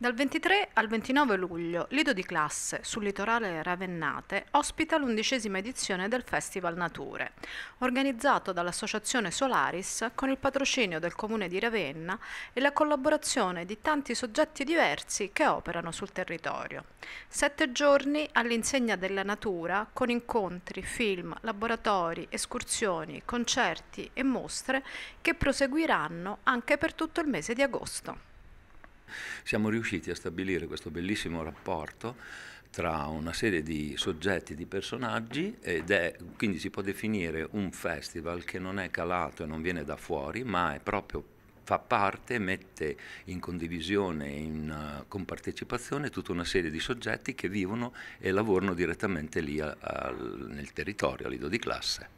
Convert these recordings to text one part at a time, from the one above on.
Dal 23 al 29 luglio Lido di Classe, sul litorale Ravennate, ospita l'undicesima edizione del Festival Nature, organizzato dall'Associazione Solaris con il patrocinio del Comune di Ravenna e la collaborazione di tanti soggetti diversi che operano sul territorio. Sette giorni all'insegna della natura, con incontri, film, laboratori, escursioni, concerti e mostre che proseguiranno anche per tutto il mese di agosto siamo riusciti a stabilire questo bellissimo rapporto tra una serie di soggetti, di personaggi ed è quindi si può definire un festival che non è calato e non viene da fuori, ma è proprio fa parte, mette in condivisione, in uh, compartecipazione tutta una serie di soggetti che vivono e lavorano direttamente lì a, nel territorio, all'ido di classe.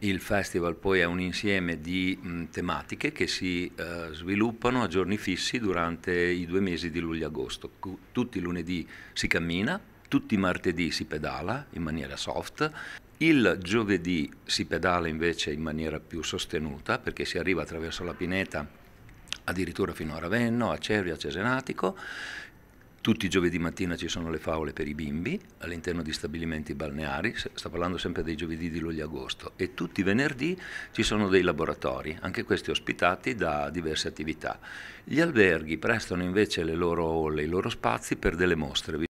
Il festival poi è un insieme di mh, tematiche che si eh, sviluppano a giorni fissi durante i due mesi di luglio-agosto. Tutti i lunedì si cammina, tutti i martedì si pedala in maniera soft, il giovedì si pedala invece in maniera più sostenuta perché si arriva attraverso la pineta addirittura fino a Ravenno, a Cervia, a Cesenatico tutti i giovedì mattina ci sono le favole per i bimbi all'interno di stabilimenti balneari, sto parlando sempre dei giovedì di luglio-agosto, e tutti i venerdì ci sono dei laboratori, anche questi ospitati da diverse attività. Gli alberghi prestano invece loro, i loro spazi per delle mostre,